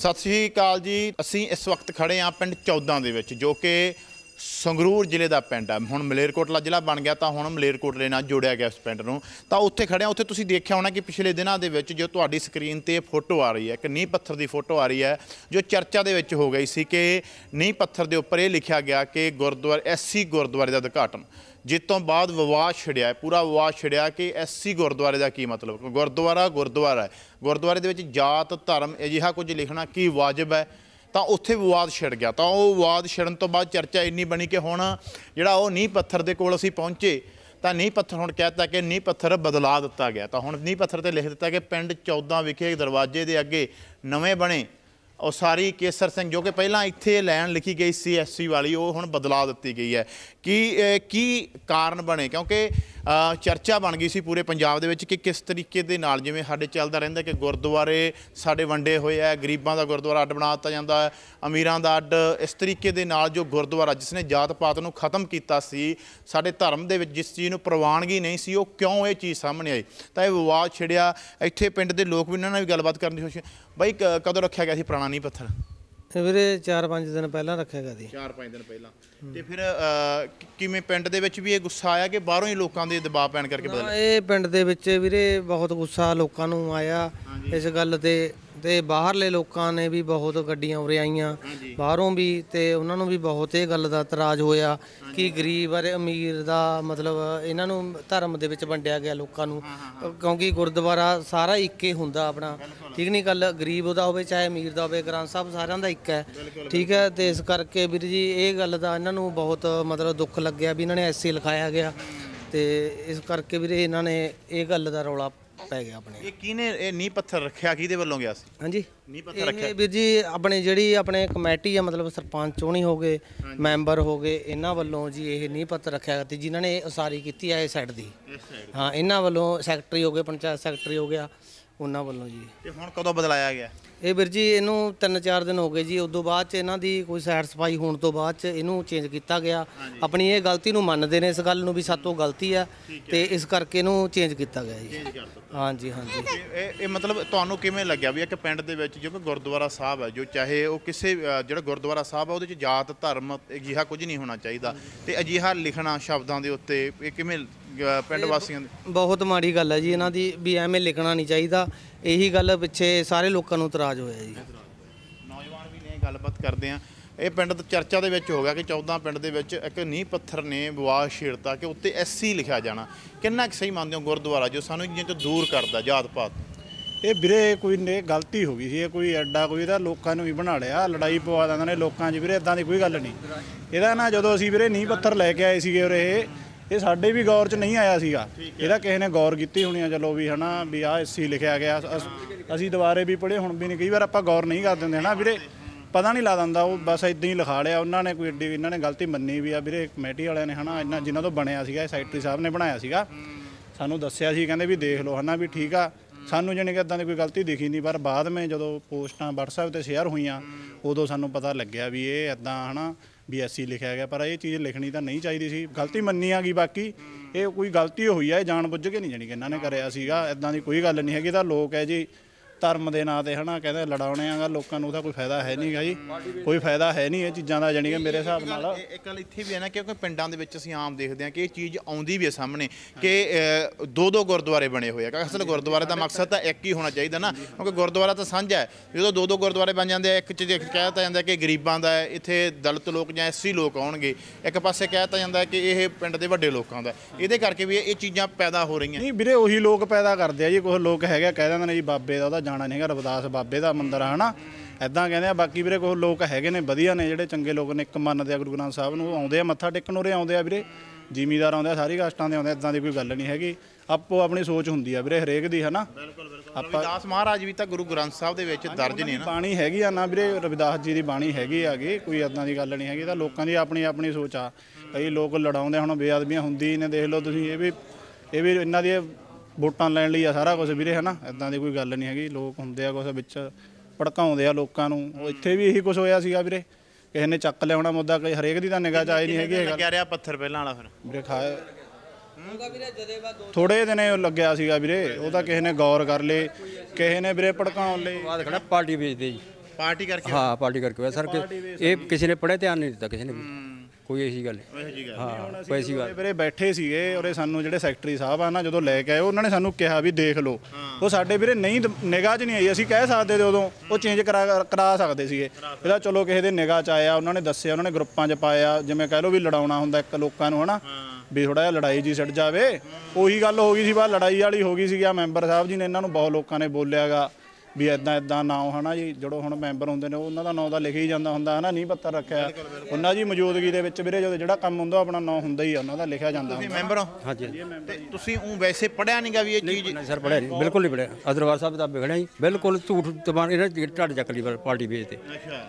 ਸਤਿ ਸ੍ਰੀ ਅਕਾਲ ਜੀ ਅਸੀਂ ਇਸ ਵਕਤ ਖੜੇ ਆ ਪਿੰਡ 14 ਦੇ ਵਿੱਚ ਜੋ ਕਿ ਸੰਗਰੂਰ ਜ਼ਿਲ੍ਹੇ ਦਾ ਪਿੰਡ ਆ ਹੁਣ ਮਲੇਰਕੋਟਲਾ ਜ਼ਿਲ੍ਹਾ ਬਣ ਗਿਆ ਤਾਂ ਹੁਣ ਮਲੇਰਕੋਟਲੇ ਨਾਲ ਜੋੜਿਆ ਗਿਆ ਇਸ ਪਿੰਡ ਨੂੰ ਤਾਂ ਉੱਥੇ ਖੜੇ ਆ ਉੱਥੇ ਤੁਸੀਂ ਦੇਖਿਆ ਹੋਣਾ ਕਿ ਪਿਛਲੇ ਦਿਨਾਂ ਦੇ ਵਿੱਚ ਜੋ ਤੁਹਾਡੀ ਸਕਰੀਨ ਤੇ ਫੋਟੋ ਆ ਰਹੀ ਹੈ ਇੱਕ ਨੀਂਹ ਪੱਥਰ ਦੀ ਫੋਟੋ ਆ ਰਹੀ ਹੈ ਜੋ ਚਰਚਾ ਦੇ ਵਿੱਚ ਹੋ ਗਈ ਸੀ ਕਿ ਨੀਂਹ ਪੱਥਰ ਦੇ ਉੱਪਰ ਇਹ ਲਿਖਿਆ ਗਿਆ ਕਿ ਗੁਰਦੁਆਰਾ ਐਸਸੀ ਗੁਰਦੁਆਰੇ ਦਾ ਉਦਘਾਟਨ ਜਿਸ ਤੋਂ ਬਾਅਦ ਵਿਵਾਦ ਛੜਿਆ ਪੂਰਾ ਵਿਵਾਦ ਛੜਿਆ ਕਿ ਐਸਸੀ ਗੁਰਦੁਆਰੇ ਦਾ ਕੀ ਮਤਲਬ ਗੁਰਦੁਆਰਾ ਗੁਰਦੁਆਰਾ ਹੈ ਗੁਰਦੁਆਰੇ ਦੇ ਵਿੱਚ ਜਾਤ ਧਰਮ ਅਜਿਹਾ ਕੁਝ ਲਿਖਣਾ ਕੀ ਵਾਜਬ ਹੈ ਤਾਂ ਉੱਥੇ ਵਿਵਾਦ ਛਿੜ ਗਿਆ ਤਾਂ ਉਹ ਵਿਵਾਦ ਛਿੜਨ ਤੋਂ ਬਾਅਦ ਚਰਚਾ ਇੰਨੀ ਬਣੀ ਕਿ ਹੁਣ ਜਿਹੜਾ ਉਹ ਨੀਂਹ ਪੱਥਰ ਦੇ ਕੋਲ ਅਸੀਂ ਪਹੁੰਚੇ ਤਾਂ ਨੀਂਹ ਪੱਥਰ ਹੁਣ ਕਹਿਤਾ ਕਿ ਨੀਂਹ ਪੱਥਰ ਬਦਲਾ ਦਿੱਤਾ ਗਿਆ ਤਾਂ ਹੁਣ ਨੀਂਹ ਪੱਥਰ ਤੇ ਲਿਖ ਦਿੱਤਾ ਕਿ ਪਿੰਡ 14 ਵਿਖੇ ਦਰਵਾਜ਼ੇ ਦੇ ਅੱਗੇ ਨਵੇਂ ਬਣੇ ਉਹ ਸਾਰੀ ਕੇਸਰ ਸਿੰਘ ਜੋ ਕਿ ਪਹਿਲਾਂ ਇੱਥੇ ਲੈਣ ਲਿਖੀ ਗਈ ਸੀ ਐਸਸੀ ਵਾਲੀ ਉਹ ਹੁਣ ਬਦਲਾ ਦਿੱਤੀ ਗਈ ਹੈ ਕੀ ਕੀ ਕਾਰਨ ਬਣੇ ਕਿਉਂਕਿ ਚਰਚਾ ਬਣ ਗਈ ਸੀ ਪੂਰੇ ਪੰਜਾਬ ਦੇ ਵਿੱਚ ਕਿ ਕਿਸ ਤਰੀਕੇ ਦੇ ਨਾਲ ਜਿਵੇਂ ਸਾਡੇ ਚੱਲਦਾ ਰਹਿੰਦਾ ਕਿ ਗੁਰਦੁਆਰੇ ਸਾਡੇ ਵੰਡੇ ਹੋਏ ਆ ਗਰੀਬਾਂ ਦਾ ਗੁਰਦੁਆਰਾ ਅੱਡ ਬਣਾ ਦਿੱਤਾ ਜਾਂਦਾ ਹੈ ਅਮੀਰਾਂ ਦਾ ਅੱਡ ਇਸ ਤਰੀਕੇ ਦੇ ਨਾਲ ਜੋ ਗੁਰਦੁਆਰਾ ਜਿਸ ਨੇ ਜਾਤ ਪਾਤ ਨੂੰ ਖਤਮ ਕੀਤਾ ਸੀ ਸਾਡੇ ਧਰਮ ਦੇ ਵਿੱਚ ਜਿਸ ਚੀਜ਼ ਨੂੰ ਪ੍ਰਵਾਨਗੀ ਨਹੀਂ ਸੀ ਉਹ ਕਿਉਂ ਇਹ ਚੀਜ਼ ਸਾਹਮਣੇ ਆਈ ਤਾਂ ਇਹ ਵਿਵਾਦ ਛਿੜਿਆ ਇੱਥੇ ਪਿੰਡ ਦੇ ਲੋਕ ਵੀ ਇਹਨਾਂ ਨਾਲ ਵੀ ਗੱਲਬਾਤ ਕਰਨ ਦੀ ਕੋਸ਼ਿਸ਼ ਬਾਈ ਕਦੋਂ ਰੱਖਿਆ ਗਿਆ ਸੀ ਪੁਰਾਣਾ ਨਹੀਂ ਪੱਥਰ ਵੀਰੇ 4-5 ਦਿਨ ਪਹਿਲਾਂ ਰੱਖਿਆ ਗਿਆ ਸੀ 4-5 ਦਿਨ ਪਹਿਲਾਂ ਤੇ ਫਿਰ ਕਿਵੇਂ ਪਿੰਡ ਦੇ ਵਿੱਚ ਵੀ ਇਹ ਗੁੱਸਾ ਆਇਆ ਕਿ ਬਾਹਰੋਂ ਹੀ ਲੋਕਾਂ ਦੇ ਦਬਾਅ ਪੈਣ ਕਰਕੇ ਬਦਲ ਇਹ ਪਿੰਡ ਦੇ ਵਿੱਚ ਵੀਰੇ ਬਹੁਤ ਗੁੱਸਾ ਲੋਕਾਂ ਨੂੰ ਆਇਆ ਇਸ ਗੱਲ ਤੇ ਤੇ ਬਾਹਰਲੇ ਲੋਕਾਂ ਨੇ ਵੀ ਬਹੁਤ ਗੱਡੀਆਂ ਉਰੇ ਆਈਆਂ ਬਾਹਰੋਂ ਵੀ ਤੇ ਉਹਨਾਂ ਨੂੰ ਵੀ ਬਹੁਤ ਇਹ ਗੱਲ ਦਾ ਇਤਰਾਜ਼ ਹੋਇਆ ਕਿ ਗਰੀਬ ਅਰੇ ਅਮੀਰ ਦਾ ਮਤਲਬ ਇਹਨਾਂ ਨੂੰ ਧਰਮ ਦੇ ਵਿੱਚ ਵੰਡਿਆ ਗਿਆ ਲੋਕਾਂ ਨੂੰ ਕਿਉਂਕਿ ਗੁਰਦੁਆਰਾ ਸਾਰਾ ਇੱਕੇ ਹੁੰਦਾ ਆਪਣਾ ਠੀਕ ਨਹੀਂ ਗੱਲ ਗਰੀਬ ਉਹਦਾ ਹੋਵੇ ਚਾਹੇ ਅਮੀਰ ਦਾ ਹੋਵੇ ਗ੍ਰੰਥ ਸਾਹਿਬ ਸਾਰਿਆਂ ਦਾ ਇੱਕ ਹੈ ਠੀਕ ਹੈ ਤੇ ਇਸ ਕਰਕੇ ਵੀਰ ਜੀ ਇਹ ਗੱਲ ਦਾ ਇਹਨਾਂ ਨੂੰ ਬਹੁਤ ਮਤਲਬ ਦੁੱਖ ਲੱਗਿਆ ਵੀ ਇਹਨਾਂ ਨੇ ਐਸੀ ਲਿਖਾਇਆ ਗਿਆ ਤੇ ਇਸ ਕਰਕੇ ਵੀਰੇ ਇਹਨਾਂ ਨੇ ਇਹ ਗੱਲ ਦਾ ਰੌਲਾ ਪੈ ਗਿਆ ਆਪਣੇ ਇਹ ਕਿਹਨੇ ਇਹ ਨੀ ਪੱਥਰ ਰੱਖਿਆ ਕਿਹਦੇ ਵੱਲੋਂ ਗਿਆ ਸੀ ਹਾਂਜੀ ਨੀ ਪੱਥਰ ਰੱਖਿਆ ਇਹ ਵੀਰ ਜੀ ਆਪਣੇ ਜਿਹੜੀ ਆਪਣੇ ਕਮੇਟੀ ਆ ਮਤਲਬ ਸਰਪੰਚ ਚੋਣੀ ਹੋ ਗਏ ਮੈਂਬਰ ਹੋ ਗਏ ਇਹਨਾਂ ਵੱਲੋਂ ਜੀ ਇਹ ਨੀ ਪੱਥਰ ਰੱਖਿਆ ਗਿਆ ਤੇ ਜਿਨ੍ਹਾਂ ਨੇ ਇਹ ਉਸਾਰੀ ਕੀਤੀ ਆ ਇਹ ਸਾਈਡ ਦੀ ਹਾਂ ਇਹਨਾਂ ਵੱਲੋਂ ਸੈਕਟਰੀ ਹੋ ਗਏ ਪੰਚਾਇਤ ਸੈਕਟਰੀ ਹੋ ਗਿਆ ਉਹਨਾਂ ਵੱਲੋਂ ਜੀ ਤੇ ਹੁਣ ਕਦੋਂ ਬਦਲਾਇਆ ਗਿਆ ਇਹ ਵੀਰ ਜੀ ਇਹਨੂੰ 3-4 ਦਿਨ ਹੋ ਗਏ ਜੀ ਉਦੋਂ ਬਾਅਦ ਚ ਇਹਨਾਂ ਦੀ ਕੋਈ ਸੈਰ ਸਫਾਈ ਹੋਣ ਤੋਂ ਬਾਅਦ ਚ ਇਹਨੂੰ ਚੇਂਜ ਕੀਤਾ ਗਿਆ ਆਪਣੀ ਇਹ ਗਲਤੀ ਨੂੰ ਮੰਨਦੇ ਨੇ ਇਸ ਗੱਲ ਨੂੰ ਵੀ ਸਾਤੋਂ ਗਲਤੀ ਆ ਤੇ ਇਸ ਕਰਕੇ ਇਹਨੂੰ ਚੇਂਜ ਕੀਤਾ ਗਿਆ ਜੀ ਹਾਂਜੀ ਹਾਂਜੀ ਇਹ ਇਹ ਮਤਲਬ ਤੁਹਾਨੂੰ ਕਿਵੇਂ ਲੱਗਿਆ ਵੀ ਇੱਕ ਪਿੰਡ ਦੇ ਵਿੱਚ ਜਿਵੇਂ ਗੁਰਦੁਆਰਾ ਸਾਹਿਬ ਹੈ ਜੋ ਚਾਹੇ ਉਹ ਕਿਸੇ ਜਿਹੜਾ ਗੁਰਦੁਆਰਾ ਸਾਹਿਬ ਹੈ ਉਹਦੇ ਚ ਜਾਤ ਧਰਮ ਅਜਿਹਾ ਕੁਝ ਨਹੀਂ ਹੋਣਾ ਚਾਹੀਦਾ ਤੇ ਅਜਿਹਾ ਲਿਖਣਾ ਸ਼ਬਦਾਂ ਦੇ ਉੱਤੇ ਇਹ ਕਿਵੇਂ ਪਿੰਡ ਵਾਸੀਆਂ ਦੀ ਬਹੁਤ ਮਾੜੀ ਗੱਲ ਹੈ ਜੀ ਇਹਨਾਂ ਦੀ ਵੀ ਐਵੇਂ ਲਿਖਣਾ ਨਹੀਂ ਚਾਹੀਦਾ ਇਹੀ ਗੱਲ ਪਿੱਛੇ ਸਾਰੇ ਲੋਕਾਂ ਨੂੰ ਇਤਰਾਜ਼ ਹੋਇਆ ਜੀ ਨੌਜਵਾਨ ਵੀ ਨੇ ਗੱਲਬਾਤ ਕਰਦੇ ਆ ਇਹ ਪਿੰਡ ਤਾਂ ਚਰਚਾ ਦੇ ਵਿੱਚ ਹੋ ਗਿਆ ਕਿ 14 ਪਿੰਡ ਦੇ ਵਿੱਚ ਇੱਕ ਨੀਂਹ ਪੱਥਰ ਨੇ ਵਿਵਾਦ ਛੇੜਤਾ ਕਿ ਉੱਤੇ ਐਸਸੀ ਲਿਖਿਆ ਜਾਣਾ ਕਿੰਨਾ ਕਿ ਸਹੀ ਮੰਨਦੇ ਹੋ ਗੁਰਦੁਆਰਾ ਜੋ ਸਾਨੂੰ ਚੀਜ਼ਾਂ ਤੋਂ ਦੂਰ ਕਰਦਾ ਜਾਤ ਪਾਤ ਇਹ ਵੀਰੇ ਕੋਈ ਨੇ ਗਲਤੀ ਹੋ ਗਈ ਸੀ ਇਹ ਕੋਈ ਐਡਾ ਕੋਈ ਇਹਦਾ ਲੋਕਾਂ ਨੂੰ ਵੀ ਬਣਾ ਲਿਆ ਲੜਾਈ ਪਵਾ ਦਿੰਦੇ ਨੇ ਲੋਕਾਂ 'ਚ ਵੀਰੇ ਇਦਾਂ ਦੀ ਕੋਈ ਗੱਲ ਨਹੀਂ ਇਹਦਾ ਨਾ ਜਦੋਂ ਅਸੀਂ ਵੀਰੇ ਨੀਂਹ ਪੱਥਰ ਲੈ ਕੇ ਆਏ ਸੀਗੇ ਔਰ ਇਹ ਇਹ ਸਾਡੇ ਵੀ ਗੌਰ 'ਚ ਨਹੀਂ ਆਇਆ ਸੀਗਾ ਇਹਦਾ ਕਿਸੇ ਨੇ ਗੌਰ ਕੀਤੀ ਹੋਣੀ ਆ ਚਲੋ ਵੀ ਹਨਾ ਵੀ ਆ ਐਸਸੀ ਲਿਖਿਆ ਗਿਆ ਅਸੀਂ ਦੁਬਾਰੇ ਵੀ ਪੜ੍ਹੇ ਹੁਣ ਵੀ ਨਹੀਂ ਕਈ ਵਾਰ ਆਪਾਂ ਗੌਰ ਨਹੀਂ ਕਰਦੇ ਹੁੰਦੇ ਹਨਾ ਵੀਰੇ ਪਤਾ ਨਹੀਂ ਲੱਗਦਾ ਹੁੰਦਾ ਉਹ ਬਸ ਇਦਾਂ ਹੀ ਲਿਖਾ ਲਿਆ ਉਹਨਾਂ ਨੇ ਕੋਈ ਏਡੀ ਇਹਨਾਂ ਨੇ ਗਲਤੀ ਮੰਨੀ ਵੀ ਆ ਵੀਰੇ ਕਮੇਟੀ ਵਾਲਿਆਂ ਨੇ ਹਨਾ ਇਹਨਾਂ ਜਿਨ੍ਹਾਂ ਤੋਂ ਬਣਿਆ ਸੀਗਾ ਇਹ ਸੈਕਟਰੀ ਸਾਹਿਬ ਨੇ ਬਣਾਇਆ ਸੀਗਾ ਸਾਨੂੰ ਦੱਸਿਆ ਸੀ ਕਹਿੰਦੇ ਵੀ ਦੇਖ ਲਓ ਹਨਾ ਵੀ ਠੀਕ ਆ ਸਾਨੂੰ ਜਣੇ ਕਿ ਇਦਾਂ ਦੀ ਕੋਈ ਗਲਤੀ ਦਿਖੀ ਨਹੀਂ ਪਰ ਬਾਅਦ ਵਿੱਚ ਜਦੋਂ ਪੋਸਟਾਂ WhatsApp ਤੇ ਸ਼ੇਅਰ ਹੋਈਆਂ ਉਦੋਂ ਸਾਨੂੰ ਪਤਾ ਲੱਗਿਆ ਵੀ ਇਹ ਇਦਾਂ ਹਨਾ ਬੀਐਸਸੀ ਲਿਖਿਆ ਗਿਆ ਪਰ ਇਹ ਚੀਜ਼ ਲਿਖਣੀ ਤਾਂ ਨਹੀਂ ਚਾਹੀਦੀ ਸੀ ਗਲਤੀ ਮੰਨੀ ਆ ਗਈ ਬਾਕੀ ਇਹ ਕੋਈ ਗਲਤੀ ਹੋਈ ਆ ਇਹ ਜਾਣ ਬੁੱਝ ਕੇ ਨਹੀਂ ਜਾਨੀ ਕਿ ਇਹਨਾਂ ਨੇ ਕਰਿਆ ਸੀਗਾ ਇਦਾਂ ਦੀ ਕੋਈ ਗੱਲ ਨਹੀਂ ਹੈਗੀ ਤਾਂ ਲੋਕ ਹੈ ਜੀ ਧਰਮ ਦੇ ਨਾਂ ਤੇ ਹਨਾ ਕਹਿੰਦੇ ਲੜਾਉਣੇ ਆਗਾ ਲੋਕਾਂ ਨੂੰ ਉਹਦਾ ਕੋਈ ਫਾਇਦਾ ਹੈ ਨਹੀਂਗਾ ਜੀ ਕੋਈ ਫਾਇਦਾ ਹੈ ਨਹੀਂ ਇਹ ਚੀਜ਼ਾਂ ਦਾ ਜਾਨੀ ਕਿ ਮੇਰੇ ਹਿਸਾਬ ਨਾਲ ਇੱਕ ਗੱਲ ਇੱਥੇ ਵੀ ਹੈ ਨਾ ਕਿਉਂਕਿ ਪਿੰਡਾਂ ਦੇ ਵਿੱਚ ਅਸੀਂ ਆਮ ਦੇਖਦੇ ਹਾਂ ਕਿ ਇਹ ਚੀਜ਼ ਆਉਂਦੀ ਵੀ ਹੈ ਸਾਹਮਣੇ ਕਿ ਦੋ ਦੋ ਗੁਰਦੁਆਰੇ ਬਣੇ ਹੋਏ ਆ ਅਸਲ ਗੁਰਦੁਆਰੇ ਦਾ ਮਕਸਦ ਤਾਂ ਇੱਕ ਹੀ ਹੋਣਾ ਚਾਹੀਦਾ ਨਾ ਕਿਉਂਕਿ ਗੁਰਦੁਆਰਾ ਤਾਂ ਸਾਂਝਾ ਹੈ ਜਦੋਂ ਦੋ ਦੋ ਗੁਰਦੁਆਰੇ ਬਣ ਜਾਂਦੇ ਆ ਇੱਕ ਚ ਕਹਿ ਕਹਿਤਾ ਜਾਂਦਾ ਕਿ ਗਰੀਬਾਂ ਦਾ ਇੱਥੇ ਦਲਿਤ ਲੋਕ ਜਾਂ ਐਸਸੀ ਲੋਕ ਆਉਣਗੇ ਇੱਕ ਪਾਸੇ ਕਹਿਤਾ ਜਾਂਦਾ ਕਿ ਇਹ ਪਿੰਡ ਦੇ ਵੱਡੇ ਲੋਕਾਂ ਦਾ ਇਹਦੇ ਕਰਕੇ ਵੀ ਇਹ ਚੀਜ਼ਾਂ ਪੈਦਾ ਹੋ ਰਹੀਆਂ ਨਹੀਂ ਵੀਰੇ ਉਹੀ ਲੋਕ ਪੈਦਾ ਕਰਦੇ ਆ ਜੀ ਕੁਝ ਲੋਕ ਹੈਗਾ ਕਹਿ ਦਿੰਦੇ ਨੇ ਜੀ ਬਾਬੇ ਦਾ ਉਹਦਾ ਜਾਣਾ ਨਹੀਂ ਹੈਗਾ ਰਵਿਦਾਸ ਬਾਬੇ ਦਾ ਮੰਦਿਰ ਆ ਹਨਾ ਐਦਾਂ ਕਹਿੰਦੇ ਆ ਬਾਕੀ ਵੀਰੇ ਕੋਈ ਲੋਕ ਹੈਗੇ ਨੇ ਵਧੀਆ ਨੇ ਜਿਹੜੇ ਚੰਗੇ ਲੋਕ ਨੇ ਇੱਕ ਮੰਨਦੇ ਆ ਗੁਰੂ ਗ੍ਰੰਥ ਸਾਹਿਬ ਨੂੰ ਆਉਂਦੇ ਆ ਮੱਥਾ ਟੇਕਣ ਉਰੇ ਆਉਂਦੇ ਆ ਵੀਰੇ ਜ਼ਿਮੀਦਾਰ ਆਉਂਦੇ ਆ ਸਾਰੀ ਕਾਸਟਾਂ ਦੇ ਆਉਂਦੇ ਐਦਾਂ ਦੀ ਕੋਈ ਗੱਲ ਨਹੀਂ ਹੈਗੀ ਆਪੋ ਆਪਣੀ ਸੋਚ ਹੁੰਦੀ ਆ ਵੀਰੇ ਹਰੇਕ ਦੀ ਹਨਾ ਰਵਿਦਾਸ ਮਹਾਰਾਜ ਵੀ ਤਾਂ ਗੁਰੂ ਗ੍ਰੰਥ ਸਾਹਿਬ ਦੇ ਵਿੱਚ ਦਰਜ ਨੇ ਨਾ ਬਾਣੀ ਹੈਗੀ ਆ ਨਾ ਵੀਰੇ ਰਵਿਦਾਸ ਜੀ ਦੀ ਬਾਣੀ ਹੈਗੀ ਆਗੇ ਕੋਈ ਐਦਾਂ ਦੀ ਗੱਲ ਨਹੀਂ ਹੈਗੀ ਤਾਂ ਲੋਕਾਂ ਦੀ ਆਪਣੀ ਆਪਣੀ ਸੋਚ ਆ ਕਈ ਲੋਕ ਲੜਾਉਂਦੇ ਹੁਣ ਬੇਅਦਬੀਆਂ ਹੁੰਦੀ ਨੇ ਦੇਖ ਲਓ ਤੁਸੀਂ ਇਹ ਵੀ ਇਹ ਵੀ ਇਹਨਾਂ ਦੀ ਵੋਟਾਂ ਲੈਣ ਲਈ ਆ ਸਾਰਾ ਕੁਝ ਵੀਰੇ ਹਨਾ ਇਦਾਂ ਦੀ ਕੋਈ ਗੱਲ ਨਹੀਂ ਹੈਗੀ ਲੋਕ ਹੁੰਦੇ ਆ ਕੁਝ ਵਿੱਚ ਭੜਕਾਉਂਦੇ ਆ ਲੋਕਾਂ ਨੂੰ ਇੱਥੇ ਵੀ ਇਹੀ ਕੁਝ ਹੋਇਆ ਸੀਗਾ ਵੀਰੇ ਕਿਸੇ ਨੇ ਚੱਕ ਲਿਆਉਣਾ ਮੁੱਦਾ ਕੋਈ ਹਰੇਕ ਦੀ ਤਾਂ ਨਿਗਾਹ ਚ ਆਈ ਨਹੀਂ ਹੈਗੀ ਇਹ ਗੱਲ ਰਿਹਾ ਪੱਥਰ ਪਹਿਲਾਂ ਵਾਲਾ ਫਿਰ ਵੀਰੇ ਖਾਏ ਥੋੜੇ ਦਿਨੇ ਉਹ ਲੱਗਿਆ ਸੀਗਾ ਵੀਰੇ ਉਹ ਤਾਂ ਕਿਸੇ ਨੇ ਗੌਰ ਕਰ ਲਏ ਕਿਸੇ ਨੇ ਵੀਰੇ ਭੜਕਾਉਣ ਲਈ ਬਾਅਦ ਖੜਾ ਪਾਰਟੀ ਵੇਚਦੇ ਜੀ ਪਾਰਟੀ ਕਰਕੇ ਹਾਂ ਪਾਰਟੀ ਕਰਕੇ ਹੋਇਆ ਸਰ ਇਹ ਕਿਸੇ ਨੇ ਪੜ੍ਹਿਆ ਧਿਆਨ ਨਹੀਂ ਦਿੱਤਾ ਕਿਸੇ ਨੇ ਵੀ ਕੋਈ ਐਸੀ ਗੱਲ ਨਹੀਂ ਹਾਂ ਕੋਈ ਐਸੀ ਗੱਲ ਵੀਰੇ ਬੈਠੇ ਸੀਗੇ ਔਰੇ ਸਾਨੂੰ ਜਿਹੜੇ ਸੈਕਟਰੀ ਸਾਹਿਬ ਆ ਨਾ ਜਦੋਂ ਲੈ ਕੇ ਆਏ ਉਹਨਾਂ ਨੇ ਸਾਨੂੰ ਕਿਹਾ ਵੀ ਦੇਖ ਲਓ ਉਹ ਸਾਡੇ ਵੀਰੇ ਨਹੀਂ ਨਿਗਾਹ 'ਚ ਨਹੀਂ ਆਈ ਅਸੀਂ ਕਹਿ ਸਕਦੇ ਤੇ ਉਦੋਂ ਉਹ ਚੇਂਜ ਕਰਾ ਕਰਾ ਸਕਦੇ ਸੀਗੇ ਇਹਦਾ ਚਲੋ ਕਿਸੇ ਦੇ ਨਿਗਾਹ 'ਚ ਆਇਆ ਉਹਨਾਂ ਨੇ ਦੱਸਿਆ ਉਹਨਾਂ ਨੇ ਗਰੁੱਪਾਂ 'ਚ ਪਾਇਆ ਜਿਵੇਂ ਕਹਿ ਲਓ ਵੀ ਲੜਾਉਣਾ ਹੁੰਦਾ ਇੱਕ ਲੋਕਾਂ ਨੂੰ ਹਨਾ ਵੀ ਥੋੜਾ ਜਿਹਾ ਲੜਾਈ ਜੀ ਛੱਡ ਜਾਵੇ ਉਹੀ ਗੱਲ ਹੋ ਗਈ ਸੀ ਬਾ ਲੜਾਈ ਵਾਲੀ ਹੋ ਗਈ ਸੀ ਆ ਮੈਂਬਰ ਸਾਹਿਬ ਜੀ ਨੇ ਇਹਨਾਂ ਨੂੰ ਬਹੁਤ ਲੋਕਾਂ ਨੇ ਬੋਲਿਆਗਾ ਵੀ ਐਦਾਂ ਇਦਾਂ ਨਾਮ ਹਨਾ ਜੀ ਜਿਹੜੋ ਹੁਣ ਮੈਂਬਰ ਹੁੰਦੇ ਨੇ ਉਹਨਾਂ ਦਾ ਨਾਮ ਤਾਂ ਲਿਖਿਆ ਹੀ ਜਾਂਦਾ ਹੁੰਦਾ ਹਨਾ ਨਹੀਂ ਪੱਤਰ ਰੱਖਿਆ ਉਹਨਾਂ ਦੀ ਮੌਜੂਦਗੀ ਦੇ ਵਿੱਚ ਵੀਰੇ ਜਦੋਂ ਜਿਹੜਾ ਕੰਮ ਹੁੰਦਾ ਆਪਣਾ ਨਾਮ ਹੁੰਦਾ ਹੀ ਉਹਨਾਂ ਦਾ ਲਿਖਿਆ ਜਾਂਦਾ ਤੁਸੀਂ ਮੈਂਬਰ ਹੋ ਹਾਂਜੀ ਤੇ ਤੁਸੀਂ ਉਹ ਵੈਸੇ ਪੜਿਆ ਨਹੀਂਗਾ ਵੀ ਇਹ ਚੀਜ਼ ਨਹੀਂ ਸਰ ਪੜਿਆ ਨਹੀਂ ਬਿਲਕੁਲ ਨਹੀਂ ਪੜਿਆ ਅਦਰਵਾਲ ਸਾਹਿਬ ਤਾਂ ਵਿਗੜਿਆ ਹੀ ਬਿਲਕੁਲ ਝੂਠ ਤਮਾਨ ਇਹਨਾਂ ਢੱਡ ਚੱਕ ਲਈ ਪਾਰਟੀ ਵੇਚ ਤੇ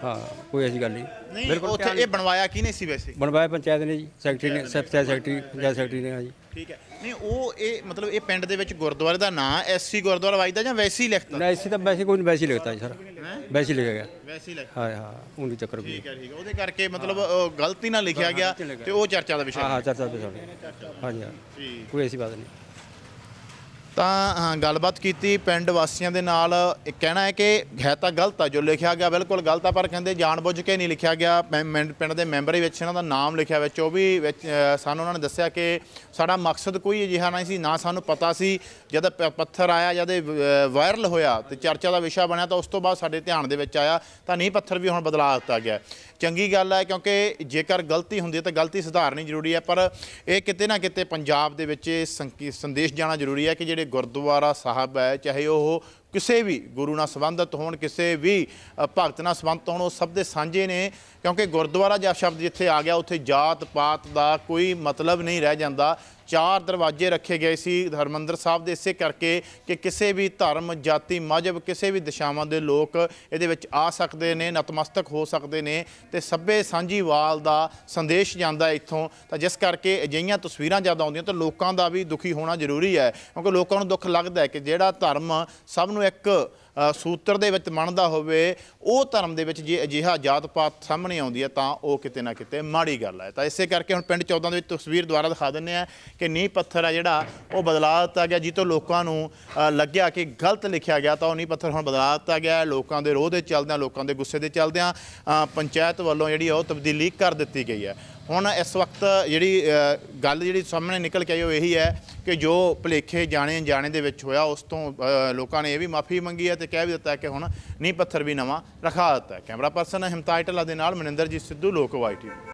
ਹਾਂ ਕੋਈ ਐਸੀ ਗੱਲ ਨਹੀਂ ਬਿਲਕੁਲ ਉੱਥੇ ਇਹ ਬਣਵਾਇਆ ਕਿਹਨੇ ਸੀ ਵੈਸੇ ਬਣਵਾਇਆ ਪੰਚਾਇਤ ਨੇ ਜੀ ਸੈਕਟਰੀ ਨੇ ਸੈਕਟਰੀ ਪੰਚਾਇਤ ਸੈਕਟਰੀ ਨੇ ਜੀ ਠੀਕ ਹੈ ਨਹੀਂ ਉਹ ਇਹ ਮਤਲਬ ਇਹ ਪਿੰਡ ਦੇ ਵਿੱਚ ਗੁਰਦੁਆਰੇ ਦਾ ਨਾਂ ਐਸਸੀ ਗੁਰਦੁਆਰਾ ਵਾਜਦਾ ਜਾਂ ਵੈਸੇ ਹੀ ਲਿਖਤਾ ਨਹੀਂ ਐਸੀ ਤਾਂ ਵੈਸੇ ਕੋਈ ਨਹੀਂ ਵੈਸੇ ਲਿਖਤਾ ਜੀ ਸਰ ਵੈਸੇ ਲਿਖਿਆ ਗਿਆ ਵੈਸੇ ਹੀ ਲਿਖਤਾ ਹਾਂ ਹਾਂ ਉਹਨੂੰ ਚੱਕਰ ਵੀ ਠੀਕ ਹੈ ਠੀਕ ਹੈ ਉਹਦੇ ਕਰਕੇ ਮਤਲਬ ਗਲਤੀ ਨਾਲ ਲਿਖਿਆ ਗਿਆ ਤੇ ਉਹ ਚਰਚਾ ਦਾ ਵਿਸ਼ਾ ਹਾਂ ਹਾਂ ਚਰਚਾ ਦਾ ਵਿਸ਼ਾ ਹਾਂ ਜੀ ਕੋਈ ਐਸੀ ਬਾਤ ਨਹੀਂ ਤਾਂ ਗੱਲਬਾਤ ਕੀਤੀ ਪਿੰਡ ਵਾਸੀਆਂ ਦੇ ਨਾਲ ਇਹ ਕਹਿਣਾ ਹੈ ਕਿ ਹੈ ਤਾਂ ਗਲਤ ਆ ਜੋ ਲਿਖਿਆ ਗਿਆ ਬਿਲਕੁਲ ਗਲਤ ਆ ਪਰ ਕਹਿੰਦੇ ਜਾਣਬੁੱਝ ਕੇ ਨਹੀਂ ਲਿਖਿਆ ਗਿਆ ਪਿੰਡ ਦੇ ਮੈਂਬਰ ਵਿੱਚ ਇਹਨਾਂ ਦਾ ਨਾਮ ਲਿਖਿਆ ਵਿੱਚ ਉਹ ਵੀ ਸਾਨੂੰ ਉਹਨਾਂ ਨੇ ਦੱਸਿਆ ਕਿ ਸਾਡਾ ਮਕਸਦ ਕੋਈ ਅਜਿਹਾ ਨਹੀਂ ਸੀ ਨਾ ਸਾਨੂੰ ਪਤਾ ਸੀ ਜਦ ਪੱਥਰ ਆਇਆ ਜਦ ਵਾਇਰਲ ਹੋਇਆ ਤੇ ਚਰਚਾ ਦਾ ਵਿਸ਼ਾ ਬਣਿਆ ਤਾਂ ਉਸ ਤੋਂ ਬਾਅਦ ਸਾਡੇ ਧਿਆਨ ਦੇ ਵਿੱਚ ਆਇਆ ਤਾਂ ਨਹੀਂ ਪੱਥਰ ਵੀ ਹੁਣ ਬਦਲਾ ਦਿੱਤਾ ਗਿਆ ਚੰਗੀ ਗੱਲ ਹੈ ਕਿਉਂਕਿ ਜੇਕਰ ਗਲਤੀ ਹੁੰਦੀ ਹੈ ਤਾਂ ਗਲਤੀ ਸੁਧਾਰਨੀ ਜ਼ਰੂਰੀ ਹੈ ਪਰ ਇਹ ਕਿਤੇ ਨਾ ਕਿਤੇ ਪੰਜਾਬ ਦੇ ਵਿੱਚ ਸੰਦੇਸ਼ ਜਾਣਾ ਜ਼ਰੂਰੀ ਹੈ ਕਿ ਜਿਹੜੇ ਗੁਰਦੁਆਰਾ ਸਾਹਿਬ ਹੈ ਚਾਹੇ ਉਹ ਕਿਸੇ ਵੀ ਗੁਰੂ ਨਾਲ ਸੰਬੰਧਤ ਹੋਣ ਕਿਸੇ ਵੀ ਭਗਤ ਨਾਲ ਸੰਬੰਧਤ ਹੋਣ ਉਹ ਸਭ ਦੇ ਸਾਂਝੇ ਨੇ ਕਿਉਂਕਿ ਗੁਰਦੁਆਰਾ ਜਾਂ ਸ਼ਬਦ ਜਿੱਥੇ ਆ ਗਿਆ ਉੱਥੇ ਜਾਤ ਪਾਤ ਦਾ ਕੋਈ ਮਤਲਬ ਨਹੀਂ ਰਹਿ ਜਾਂਦਾ ਚਾਰ ਦਰਵਾਜ਼ੇ ਰੱਖੇ ਗਏ ਸੀ ਹਰਮੰਦਰ ਸਾਹਿਬ ਦੇ ਇਸੇ ਕਰਕੇ ਕਿ ਕਿਸੇ ਵੀ ਧਰਮ ਜਾਤੀ ਮਜਬ ਕਿਸੇ ਵੀ ਦਿਸ਼ਾਵਾਂ ਦੇ ਲੋਕ ਇਹਦੇ ਵਿੱਚ ਆ ਸਕਦੇ ਨੇ ਨਤਮਸਤਕ ਹੋ ਸਕਦੇ ਨੇ ਤੇ ਸੱਬੇ ਸਾਂਝੀਵਾਲ ਦਾ ਸੰਦੇਸ਼ ਜਾਂਦਾ ਇੱਥੋਂ ਤਾਂ ਜਿਸ ਕਰਕੇ ਅਜਿਹੀਆਂ ਤਸਵੀਰਾਂ ਜ਼ਿਆਦਾ ਆਉਂਦੀਆਂ ਤਾਂ ਲੋਕਾਂ ਦਾ ਵੀ ਦੁਖੀ ਹੋਣਾ ਜ਼ਰੂਰੀ ਹੈ ਕਿਉਂਕਿ ਲੋਕਾਂ ਨੂੰ ਦੁੱਖ ਲੱਗਦਾ ਹੈ ਕਿ ਜਿਹੜਾ ਧਰਮ ਸਭ ਨੂੰ ਨੂੰ ਇੱਕ ਸੂਤਰ ਦੇ ਵਿੱਚ ਮੰਨਦਾ ਹੋਵੇ ਉਹ ਧਰਮ ਦੇ ਵਿੱਚ ਜੇ ਅਜਿਹਾ ਜਾਤ ਪਾਤ ਸਾਹਮਣੇ ਆਉਂਦੀ ਹੈ ਤਾਂ ਉਹ ਕਿਤੇ ਨਾ ਕਿਤੇ ਮਾੜੀ ਗੱਲ ਹੈ ਤਾਂ ਇਸੇ ਕਰਕੇ ਹੁਣ ਪਿੰਡ 14 ਦੇ ਵਿੱਚ ਤਸਵੀਰ ਦੁਆਰਾ ਦਿਖਾ ਦਿੰਨੇ ਆ ਕਿ ਨੀਂਹ ਪੱਥਰ ਆ ਜਿਹੜਾ ਉਹ ਬਦਲਾ ਦਿੱਤਾ ਗਿਆ ਜਿੱਤੋਂ ਲੋਕਾਂ ਨੂੰ ਲੱਗਿਆ ਕਿ ਗਲਤ ਲਿਖਿਆ ਗਿਆ ਤਾਂ ਉਹ ਨੀਂਹ ਪੱਥਰ ਹੁਣ ਬਦਲਾ ਦਿੱਤਾ ਗਿਆ ਲੋਕਾਂ ਦੇ ਰੋਹ ਦੇ ਚੱਲਦਿਆਂ ਲੋਕਾਂ ਦੇ ਗੁੱਸੇ ਦੇ ਚੱਲਦਿਆਂ ਪੰਚਾਇਤ ਵੱਲੋਂ ਜਿਹੜੀ ਉਹ ਤਬਦੀਲੀ ਕਰ ਦਿੱਤੀ ਗਈ ਹੈ ਹੁਣ ਇਸ ਵਕਤ ਜਿਹੜੀ ਗੱਲ ਜਿਹੜੀ ਸਾਹਮਣੇ ਨਿਕਲ ਕੇ ਆਈ ਉਹ ਇਹੀ ਹੈ ਕਿ ਜੋ ਭਲੇਖੇ ਜਾਣੇ ਅਣਜਾਣੇ ਦੇ ਵਿੱਚ ਹੋਇਆ ਉਸ ਤੋਂ ਲੋਕਾਂ ਨੇ ਇਹ ਵੀ ਮਾਫੀ ਮੰਗੀ ਹੈ ਤੇ ਕਹਿ ਵੀ ਦਿੱਤਾ ਕਿ ਹੁਣ ਨੀ ਪੱਥਰ ਵੀ ਨਵਾਂ ਰਖਾ ਦਿੱਤਾ ਕੈਮਰਾ ਪਰਸਨ ਹਿਮਤਾਇਟਲਾ ਦੇ ਨਾਲ ਮਨਿੰਦਰ ਜੀ ਸਿੱਧੂ ਲੋਕ ਵਾਈਟੀ